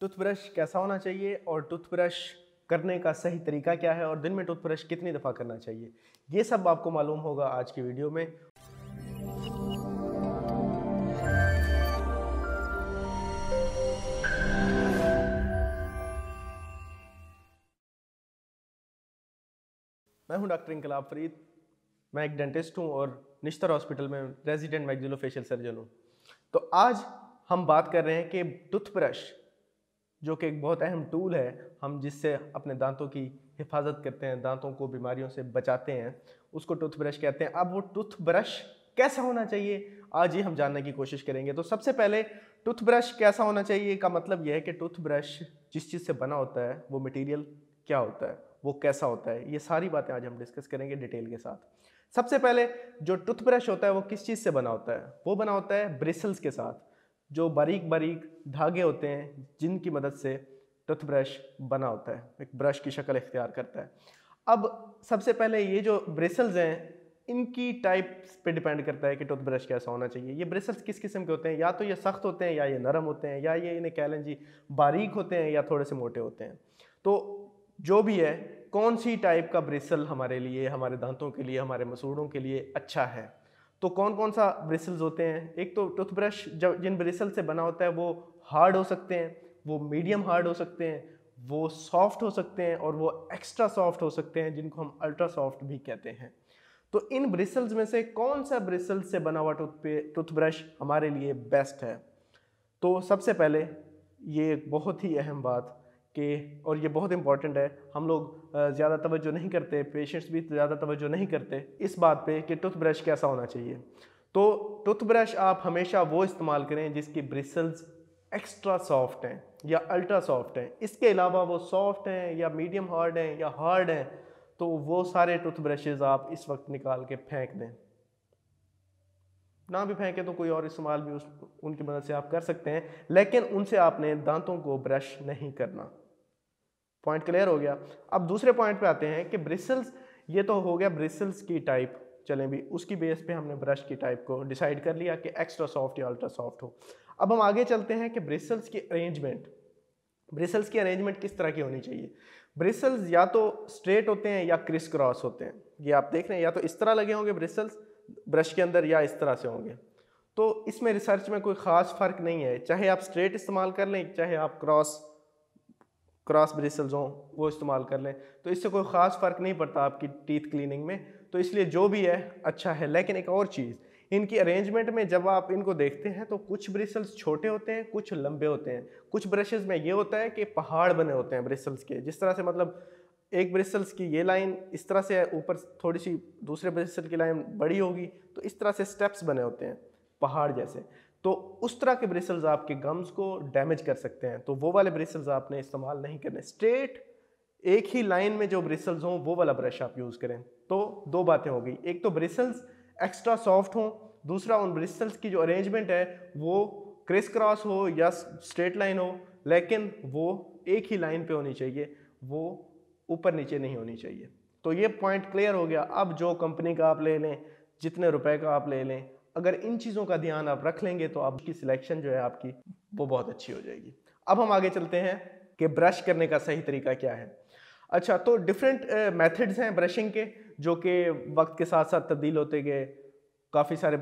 toothbrush कैसा होना चाहिए और टूथब्रश करने का सही तरीका क्या है और दिन में टूथब्रश कितनी दफ़ा करना चाहिए ये सब आपको मालूम होगा आज की वीडियो में मैं हूं डॉक्टर इंकलाब फरीद मैं एक डेंटिस्ट हूं और निश्तर हॉस्पिटल में रेजिडेंट मैग्जिलो फेशियल सर्जन हूं तो आज हम बात कर रहे हैं कि टूथब्रश जो कि एक बहुत अहम टूल है हम जिससे अपने दांतों की हिफाजत करते हैं दांतों को बीमारियों से बचाते हैं उसको टूथब्रश कहते हैं अब वो टूथब्रश कैसा होना चाहिए आज ही हम जानने की कोशिश करेंगे तो सबसे पहले टूथब्रश कैसा होना चाहिए का मतलब यह है कि टूथब्रश जिस चीज़ से बना होता है वो मटीरियल क्या होता है वो कैसा होता है ये सारी बातें आज हम डिस्कस करेंगे डिटेल के साथ सबसे पहले जो टूथब्रश होता है वो किस चीज़ से बना होता है वो बना होता है ब्रिसल्स के साथ जो बारीक बारीक धागे होते हैं जिनकी मदद से टूथब्रश बना होता है एक ब्रश की शक्ल इख्तियार करता है अब सबसे पहले ये जो ब्रेसल्स हैं इनकी टाइप्स पे डिपेंड करता है कि टूथब्रश कैसा होना चाहिए ये ब्रेसल्स किस किस्म के होते हैं या तो ये सख्त होते हैं या ये नरम होते हैं या ये इन्हें कह लें जी बारीक होते हैं या थोड़े से मोटे होते हैं तो जो भी है कौन सी टाइप का ब्रिसल हमारे लिए हमारे दांतों के लिए हमारे मसूड़ों के लिए अच्छा है तो कौन कौन सा ब्रिसल्स होते हैं एक तो टूथब्रश जब जिन ब्रिसल से बना होता है वो हार्ड हो सकते हैं वो मीडियम हार्ड हो सकते हैं वो सॉफ्ट हो सकते हैं और वो एक्स्ट्रा सॉफ्ट हो सकते हैं जिनको हम अल्ट्रा सॉफ्ट भी कहते हैं तो इन ब्रिसल्स में से कौन सा ब्रिसल्स से बना हुआ टूथ टूथब्रश हमारे लिए बेस्ट है तो सबसे पहले ये बहुत ही अहम बात कि और ये बहुत इंपॉर्टेंट है हम लोग ज़्यादा तवज्जो नहीं करते पेशेंट्स भी ज़्यादा तवज्जो नहीं करते इस बात पे कि ब्रश कैसा होना चाहिए तो ब्रश आप हमेशा वो इस्तेमाल करें जिसकी ब्रिसल्स एक्स्ट्रा सॉफ्ट हैं या अल्ट्रा सॉफ्ट हैं इसके अलावा वो सॉफ्ट हैं या मीडियम हार्ड हैं या हार्ड हैं तो वो सारे ब्रशेज़ आप इस वक्त निकाल के फेंक दें ना भी फेंकें तो कोई और इस्तेमाल भी उस उनकी मदद से आप कर सकते हैं लेकिन उनसे आपने दांतों को ब्रश नहीं करना पॉइंट क्लियर हो गया अब दूसरे पॉइंट पे आते हैं कि ब्रिसल्स ये तो हो गया ब्रिसल्स की टाइप चलें भी उसकी बेस पे हमने ब्रश की टाइप को डिसाइड कर लिया कि एक्स्ट्रा सॉफ्ट या अल्ट्रा सॉफ्ट हो अब हम आगे चलते हैं कि ब्रिसल्स की अरेंजमेंट ब्रिसल्स की अरेंजमेंट किस तरह की होनी चाहिए ब्रिसल्स या तो स्ट्रेट होते हैं या क्रिस क्रॉस होते हैं ये आप देख रहे हैं या तो इस तरह लगे होंगे ब्रिसल्स ब्रश के अंदर या इस तरह से होंगे तो इसमें रिसर्च में कोई ख़ास फ़र्क नहीं है चाहे आप स्ट्रेट इस्तेमाल कर लें चाहे आप क्रॉस क्रॉस ब्रिसल्स हों वो इस्तेमाल कर लें तो इससे कोई ख़ास फ़र्क नहीं पड़ता आपकी टीथ क्लीनिंग में तो इसलिए जो भी है अच्छा है लेकिन एक और चीज़ इनकी अरेंजमेंट में जब आप इनको देखते हैं तो कुछ ब्रिसल्स छोटे होते हैं कुछ लंबे होते हैं कुछ ब्रशेस में ये होता है कि पहाड़ बने होते हैं ब्रिसल्स के जिस तरह से मतलब एक ब्रिसल्स की ये लाइन इस तरह से ऊपर थोड़ी सी दूसरे ब्रिसल की लाइन बड़ी होगी तो इस तरह से स्टेप्स बने होते हैं पहाड़ जैसे तो उस तरह के ब्रिसल्स आपके गम्स को डैमेज कर सकते हैं तो वो वाले ब्रिसल्स आपने इस्तेमाल नहीं करने स्ट्रेट एक ही लाइन में जो ब्रिसल्स हों वो वाला ब्रश आप यूज़ करें तो दो बातें हो गई एक तो ब्रिसल्स एक्स्ट्रा सॉफ्ट हों दूसरा उन ब्रिसल्स की जो अरेंजमेंट है वो क्रिस क्रॉस हो या स्ट्रेट लाइन हो लेकिन वो एक ही लाइन पे होनी चाहिए वो ऊपर नीचे नहीं होनी चाहिए तो ये पॉइंट क्लियर हो गया अब जो कंपनी का आप ले लें जितने रुपए का आप ले लें अगर इन चीज़ों का ध्यान आप रख लेंगे तो आपकी सिलेक्शन जो है आपकी वो बहुत अच्छी हो जाएगी अब हम आगे चलते हैं कि ब्रश करने का सही तरीका क्या है अच्छा तो डिफरेंट मेथड्स हैं ब्रशिंग के जो कि वक्त के साथ साथ तब्दील होते गए काफ़ी सारे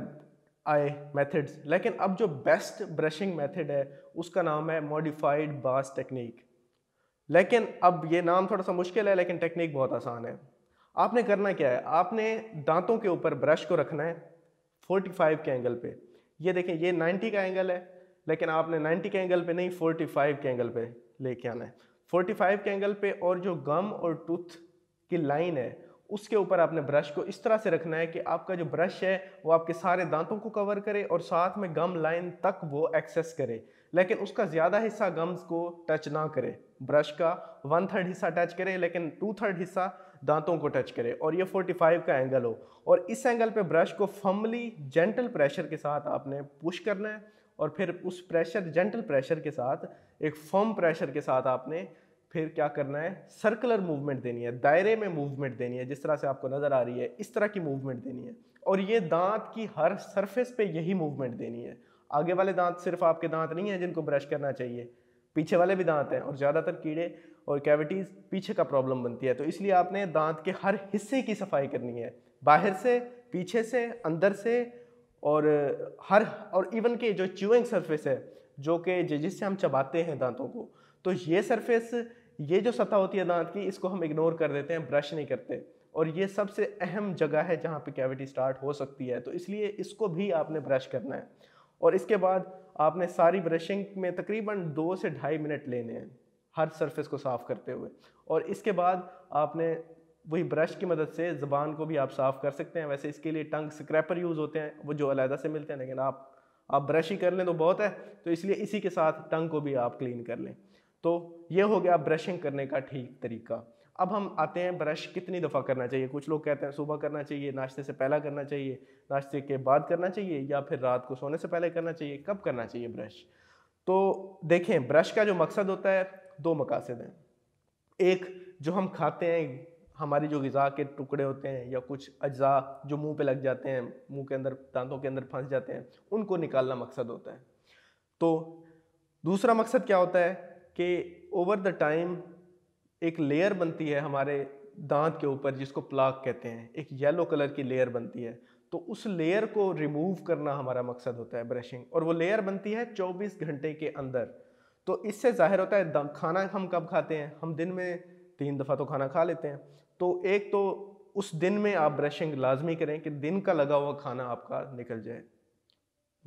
आए मेथड्स लेकिन अब जो बेस्ट ब्रशिंग मेथड है उसका नाम है मॉडिफाइड बास टेक्निक लेकिन अब ये नाम थोड़ा सा मुश्किल है लेकिन टेक्निक बहुत आसान है आपने करना क्या है आपने दांतों के ऊपर ब्रश को रखना है 45 के एंगल पे ये देखें ये 90 का एंगल है लेकिन आपने 90 के एंगल पे नहीं 45 के एंगल पे लेके आना है 45 के एंगल पे और जो गम और टूथ की लाइन है उसके ऊपर आपने ब्रश को इस तरह से रखना है कि आपका जो ब्रश है वो आपके सारे दांतों को कवर करे और साथ में गम लाइन तक वो एक्सेस करे लेकिन उसका ज़्यादा हिस्सा गम्स को टच ना करे ब्रश का वन थर्ड हिस्सा टच करे लेकिन टू थर्ड हिस्सा दांतों को टच करे और ये 45 का एंगल हो और इस एंगल पे ब्रश को फमली जेंटल प्रेशर के साथ आपने पुश करना है और फिर उस प्रेशर जेंटल प्रेशर के साथ एक फर्म प्रेशर के साथ आपने फिर क्या करना है सर्कुलर मूवमेंट देनी है दायरे में मूवमेंट देनी है जिस तरह से आपको नज़र आ रही है इस तरह की मूवमेंट देनी है और ये दांत की हर सरफेस पे यही मूवमेंट देनी है आगे वाले दांत सिर्फ आपके दांत नहीं हैं जिनको ब्रश करना चाहिए पीछे वाले भी दांत हैं और ज़्यादातर कीड़े और कैविटीज़ पीछे का प्रॉब्लम बनती है तो इसलिए आपने दांत के हर हिस्से की सफाई करनी है बाहर से पीछे से अंदर से और हर और इवन के जो च्यूइंग सरफेस है जो कि जिससे हम चबाते हैं दांतों को तो ये सरफेस ये जो सतह होती है दांत की इसको हम इग्नोर कर देते हैं ब्रश नहीं करते और ये सबसे अहम जगह है जहाँ पे कैविटी स्टार्ट हो सकती है तो इसलिए इसको भी आपने ब्रश करना है और इसके बाद आपने सारी ब्रशिंग में तकरीबन दो से ढाई मिनट लेने हैं हर सरफेस को साफ़ करते हुए और इसके बाद आपने वही ब्रश की मदद से ज़बान को भी आप साफ़ कर सकते हैं वैसे इसके लिए टंग स्क्रैपर यूज़ होते हैं वो जो अलहदा से मिलते हैं लेकिन आप आप ब्रश ही कर लें तो बहुत है तो इसलिए इसी के साथ टंग को भी आप क्लीन कर लें तो ये हो गया ब्रशिंग करने का ठीक तरीका अब हम आते हैं ब्रश कितनी दफ़ा करना चाहिए कुछ लोग कहते हैं सुबह करना चाहिए नाश्ते से पहला करना चाहिए नाश्ते के बाद करना चाहिए या फिर रात को सोने से पहले करना चाहिए कब करना चाहिए ब्रश तो देखें ब्रश का जो मकसद होता है दो मकासद हैं एक जो हम खाते हैं हमारी जो गज़ा के टुकड़े होते हैं या कुछ अज्जा जो मुंह पे लग जाते हैं मुंह के अंदर दांतों के अंदर फंस जाते हैं उनको निकालना मकसद होता है तो दूसरा मकसद क्या होता है कि ओवर द टाइम एक लेयर बनती है हमारे दांत के ऊपर जिसको प्लाक कहते हैं एक येलो कलर की लेयर बनती है तो उस लेयर को रिमूव करना हमारा मकसद होता है ब्रशिंग और वो लेयर बनती है 24 घंटे के अंदर तो इससे ज़ाहिर होता है खाना हम कब खाते हैं हम दिन में तीन दफ़ा तो खाना खा लेते हैं तो एक तो उस दिन में आप ब्रशिंग लाजमी करें कि दिन का लगा हुआ खाना आपका निकल जाए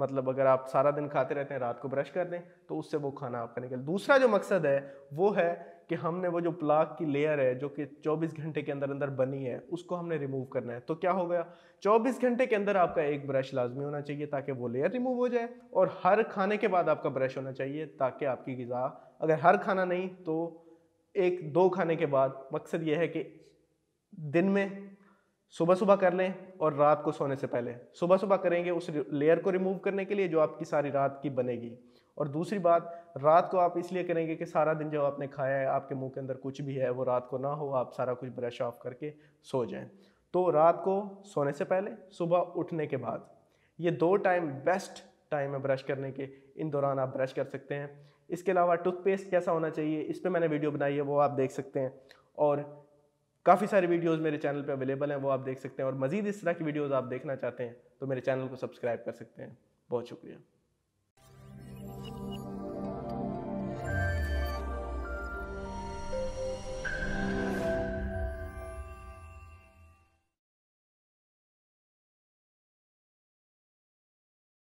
मतलब अगर आप सारा दिन खाते रहते हैं रात को ब्रश कर दें तो उससे वो खाना आपका निकल दूसरा जो मकसद है वो है कि हमने वो जो प्लाग की लेयर है जो कि 24 घंटे के अंदर अंदर बनी है उसको हमने रिमूव करना है तो क्या हो गया 24 घंटे के अंदर आपका एक ब्रश लाजमी होना चाहिए ताकि वो लेयर रिमूव हो जाए और हर खाने के बाद आपका ब्रश होना चाहिए ताकि आपकी गज़ा अगर हर खाना नहीं तो एक दो खाने के बाद मकसद ये है कि दिन में सुबह सुबह कर लें और रात को सोने से पहले सुबह सुबह करेंगे उस लेयर को रिमूव करने के लिए जो आपकी सारी रात की बनेगी और दूसरी बात रात को आप इसलिए करेंगे कि सारा दिन जो आपने खाया है आपके मुंह के अंदर कुछ भी है वो रात को ना हो आप सारा कुछ ब्रश ऑफ करके सो जाएं तो रात को सोने से पहले सुबह उठने के बाद ये दो टाइम बेस्ट टाइम है ब्रश करने के इन दौरान आप ब्रश कर सकते हैं इसके अलावा टूथपेस्ट कैसा होना चाहिए इस पर मैंने वीडियो बनाई है वो आप देख सकते हैं और काफ़ी सारी वीडियोज़ मेरे चैनल पर अवेलेबल हैं वो आप देख सकते हैं और मज़ीद इस तरह की वीडियोज़ आप देखना चाहते हैं तो मेरे चैनल को सब्सक्राइब कर सकते हैं बहुत शुक्रिया